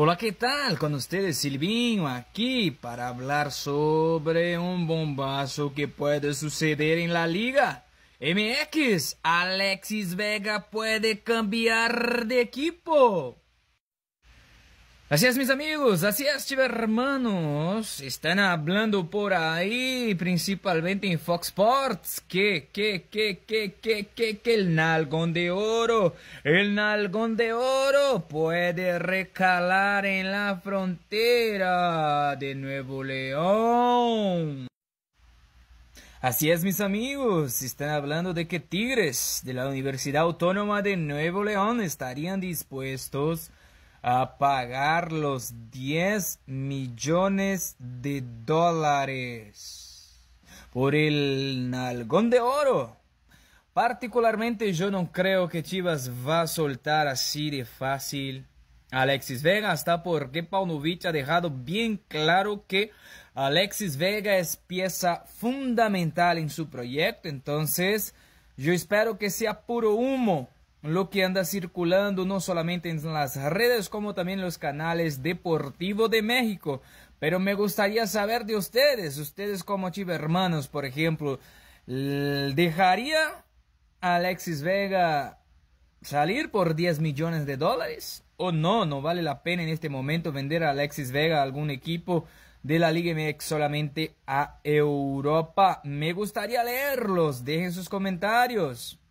Hola, ¿qué tal? Con ustedes Silvino aquí para hablar sobre un bombazo que puede suceder en la liga. MX, Alexis Vega puede cambiar de equipo. Así es, mis amigos, así es, chivermanos. Están hablando por ahí, principalmente en Fox Sports, que, que, que, que, que, que, que el nalgón de oro, el nalgón de oro puede recalar en la frontera de Nuevo León. Así es, mis amigos, están hablando de que Tigres de la Universidad Autónoma de Nuevo León estarían dispuestos a pagar los 10 millones de dólares por el nalgón de oro. Particularmente yo no creo que Chivas va a soltar así de fácil Alexis Vega, hasta porque Paunovic ha dejado bien claro que Alexis Vega es pieza fundamental en su proyecto, entonces yo espero que sea puro humo lo que anda circulando no solamente en las redes como también en los canales deportivos de México. Pero me gustaría saber de ustedes, ustedes como Hermanos, por ejemplo, ¿dejaría a Alexis Vega salir por 10 millones de dólares? ¿O no? No vale la pena en este momento vender a Alexis Vega a algún equipo de la Liga MX solamente a Europa. Me gustaría leerlos, dejen sus comentarios.